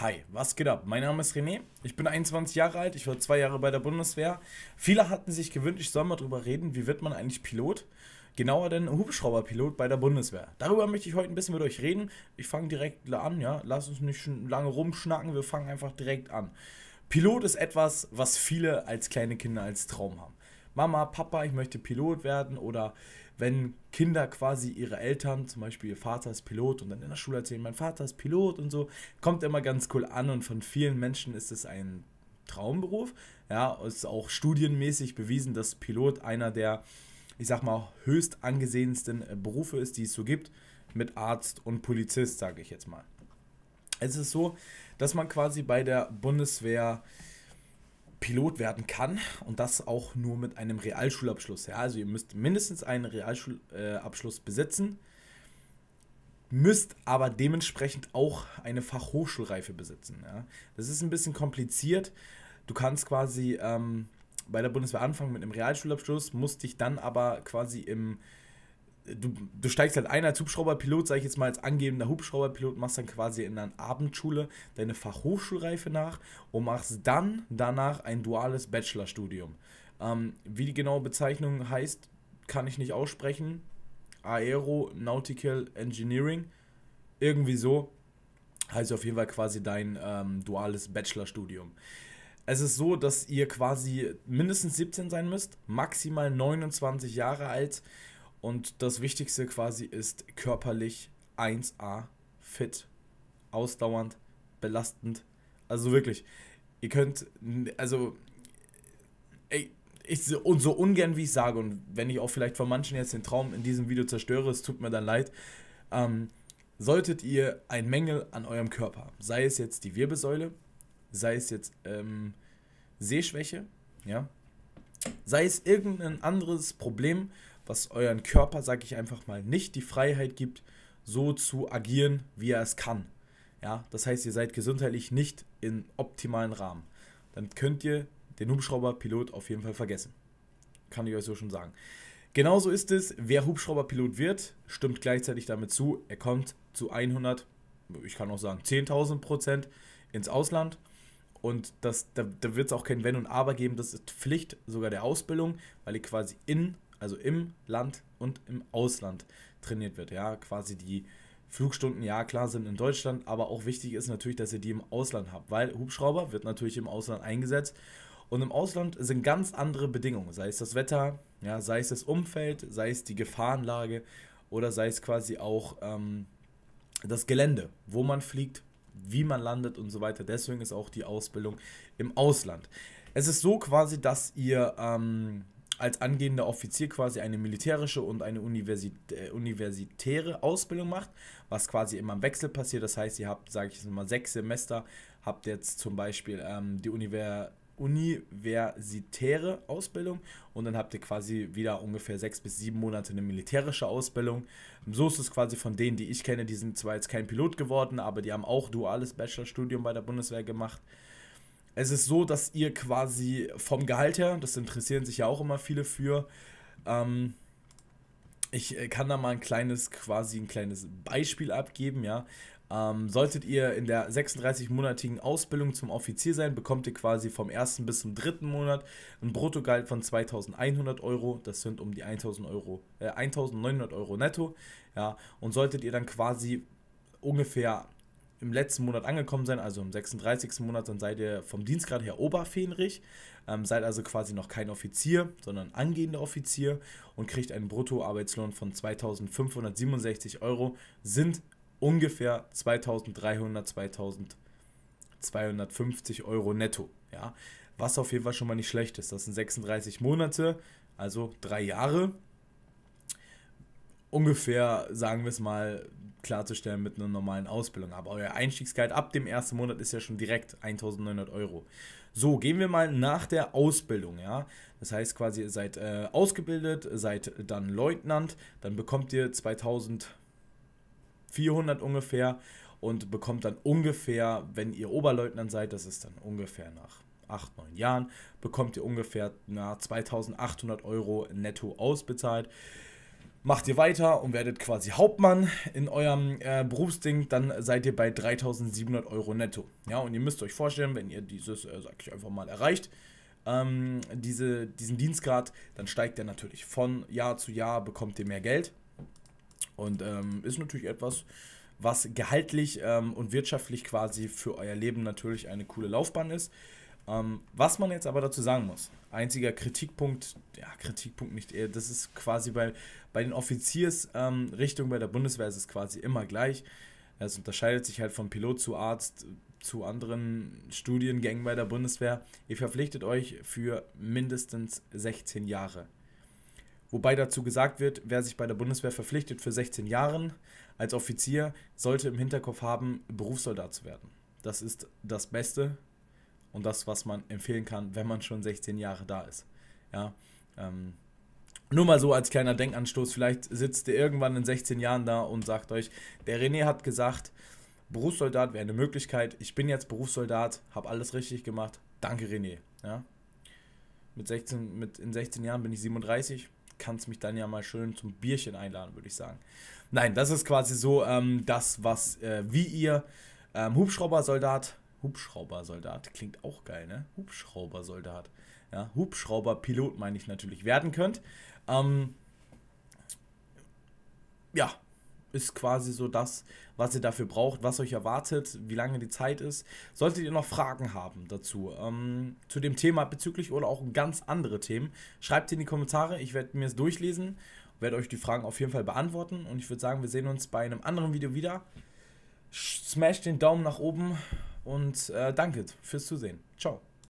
Hi, was geht ab? Mein Name ist René, ich bin 21 Jahre alt, ich war zwei Jahre bei der Bundeswehr. Viele hatten sich gewünscht, ich soll mal drüber reden, wie wird man eigentlich Pilot? Genauer denn Hubschrauberpilot bei der Bundeswehr. Darüber möchte ich heute ein bisschen mit euch reden. Ich fange direkt an, ja, lass uns nicht lange rumschnacken, wir fangen einfach direkt an. Pilot ist etwas, was viele als kleine Kinder als Traum haben. Mama, Papa, ich möchte Pilot werden oder wenn Kinder quasi ihre Eltern, zum Beispiel ihr Vater ist Pilot und dann in der Schule erzählen, mein Vater ist Pilot und so, kommt immer ganz cool an und von vielen Menschen ist es ein Traumberuf. Ja, ist auch studienmäßig bewiesen, dass Pilot einer der, ich sag mal, höchst angesehensten äh, Berufe ist, die es so gibt, mit Arzt und Polizist, sage ich jetzt mal. Es ist so, dass man quasi bei der Bundeswehr Pilot werden kann und das auch nur mit einem Realschulabschluss. Ja, also ihr müsst mindestens einen Realschulabschluss äh, besitzen, müsst aber dementsprechend auch eine Fachhochschulreife besitzen. Ja. Das ist ein bisschen kompliziert. Du kannst quasi ähm, bei der Bundeswehr anfangen mit einem Realschulabschluss, musst dich dann aber quasi im du, du steigst halt ein als Hubschrauberpilot, sag ich jetzt mal als angebender Hubschrauberpilot, machst dann quasi in einer Abendschule deine Fachhochschulreife nach und machst dann danach ein duales Bachelorstudium. Ähm, wie die genaue Bezeichnung heißt, kann ich nicht aussprechen. Aeronautical Engineering, irgendwie so, heißt auf jeden Fall quasi dein ähm, duales Bachelorstudium. Es ist so, dass ihr quasi mindestens 17 sein müsst, maximal 29 Jahre alt und das Wichtigste quasi ist körperlich 1A, fit, ausdauernd, belastend. Also wirklich, ihr könnt, also, ey, ich, und so ungern wie ich sage, und wenn ich auch vielleicht von manchen jetzt den Traum in diesem Video zerstöre, es tut mir dann leid, ähm, solltet ihr ein Mängel an eurem Körper, sei es jetzt die Wirbelsäule, sei es jetzt ähm, Sehschwäche, ja, sei es irgendein anderes Problem, was euren Körper, sage ich einfach mal, nicht die Freiheit gibt, so zu agieren, wie er es kann. Ja, das heißt, ihr seid gesundheitlich nicht im optimalen Rahmen. Dann könnt ihr den Hubschrauberpilot auf jeden Fall vergessen. Kann ich euch so schon sagen. Genauso ist es, wer Hubschrauberpilot wird, stimmt gleichzeitig damit zu, er kommt zu 100, ich kann auch sagen 10.000 Prozent ins Ausland. Und das, da, da wird es auch kein Wenn und Aber geben. Das ist Pflicht sogar der Ausbildung, weil ihr quasi in also im Land und im Ausland trainiert wird. Ja, quasi die Flugstunden, ja klar, sind in Deutschland, aber auch wichtig ist natürlich, dass ihr die im Ausland habt, weil Hubschrauber wird natürlich im Ausland eingesetzt. Und im Ausland sind ganz andere Bedingungen, sei es das Wetter, ja, sei es das Umfeld, sei es die Gefahrenlage oder sei es quasi auch ähm, das Gelände, wo man fliegt, wie man landet und so weiter. Deswegen ist auch die Ausbildung im Ausland. Es ist so quasi, dass ihr ähm, als angehender Offizier quasi eine militärische und eine äh, universitäre Ausbildung macht, was quasi immer im Wechsel passiert. Das heißt, ihr habt, sage ich jetzt mal, sechs Semester, habt jetzt zum Beispiel ähm, die Univers universitäre Ausbildung und dann habt ihr quasi wieder ungefähr sechs bis sieben Monate eine militärische Ausbildung. So ist es quasi von denen, die ich kenne, die sind zwar jetzt kein Pilot geworden, aber die haben auch duales Bachelorstudium bei der Bundeswehr gemacht. Es ist so, dass ihr quasi vom Gehalt her, das interessieren sich ja auch immer viele für, ähm, ich äh, kann da mal ein kleines, quasi ein kleines Beispiel abgeben, ja. Ähm, solltet ihr in der 36-monatigen Ausbildung zum Offizier sein, bekommt ihr quasi vom ersten bis zum dritten Monat ein Bruttogehalt von 2100 Euro. Das sind um die 1000 Euro, äh, 1900 Euro netto. Ja, und solltet ihr dann quasi ungefähr im letzten Monat angekommen sein, also im 36. Monat, dann seid ihr vom Dienstgrad her Oberfähnrich, ähm, seid also quasi noch kein Offizier, sondern angehender Offizier und kriegt einen Bruttoarbeitslohn von 2567 Euro, sind ungefähr 2300, 2250 Euro netto. Ja? Was auf jeden Fall schon mal nicht schlecht ist. Das sind 36 Monate, also drei Jahre. Ungefähr, sagen wir es mal, klarzustellen mit einer normalen Ausbildung. Aber euer Einstiegsgehalt ab dem ersten Monat ist ja schon direkt 1900 Euro. So, gehen wir mal nach der Ausbildung, ja. Das heißt quasi, ihr seid äh, ausgebildet, seid dann Leutnant, dann bekommt ihr 2400 ungefähr und bekommt dann ungefähr, wenn ihr Oberleutnant seid, das ist dann ungefähr nach 8, 9 Jahren, bekommt ihr ungefähr na, 2800 Euro netto ausbezahlt macht ihr weiter und werdet quasi Hauptmann in eurem äh, Berufsding, dann seid ihr bei 3700 Euro netto. Ja, und ihr müsst euch vorstellen, wenn ihr dieses, äh, sag ich einfach mal, erreicht, ähm, diese, diesen Dienstgrad, dann steigt der natürlich. Von Jahr zu Jahr bekommt ihr mehr Geld. Und ähm, ist natürlich etwas, was gehaltlich ähm, und wirtschaftlich quasi für euer Leben natürlich eine coole Laufbahn ist. Ähm, was man jetzt aber dazu sagen muss, einziger Kritikpunkt, ja, Kritikpunkt nicht eher, das ist quasi bei, bei den Offiziersrichtungen ähm, bei der Bundeswehr ist es quasi immer gleich. Es unterscheidet sich halt von Pilot zu Arzt zu anderen Studiengängen bei der Bundeswehr. Ihr verpflichtet euch für mindestens 16 Jahre. Wobei dazu gesagt wird, wer sich bei der Bundeswehr verpflichtet für 16 Jahre als Offizier, sollte im Hinterkopf haben, Berufssoldat zu werden. Das ist das Beste, und das, was man empfehlen kann, wenn man schon 16 Jahre da ist. Ja, ähm, nur mal so als kleiner Denkanstoß, vielleicht sitzt ihr irgendwann in 16 Jahren da und sagt euch, der René hat gesagt, Berufssoldat wäre eine Möglichkeit, ich bin jetzt Berufssoldat, habe alles richtig gemacht, danke René. Ja? Mit 16, mit, in 16 Jahren bin ich 37, kannst mich dann ja mal schön zum Bierchen einladen, würde ich sagen. Nein, das ist quasi so ähm, das, was äh, wie ihr ähm, Hubschraubersoldat Hubschraubersoldat klingt auch geil, ne? Hubschraubersoldat. Ja, Hubschrauberpilot meine ich natürlich werden könnt. Ähm, ja, ist quasi so das, was ihr dafür braucht, was euch erwartet, wie lange die Zeit ist. Solltet ihr noch Fragen haben dazu, ähm, zu dem Thema bezüglich oder auch ganz andere Themen, schreibt in die Kommentare. Ich werde mir es durchlesen, werde euch die Fragen auf jeden Fall beantworten und ich würde sagen, wir sehen uns bei einem anderen Video wieder. Smash den Daumen nach oben und äh, danke fürs Zusehen. Ciao.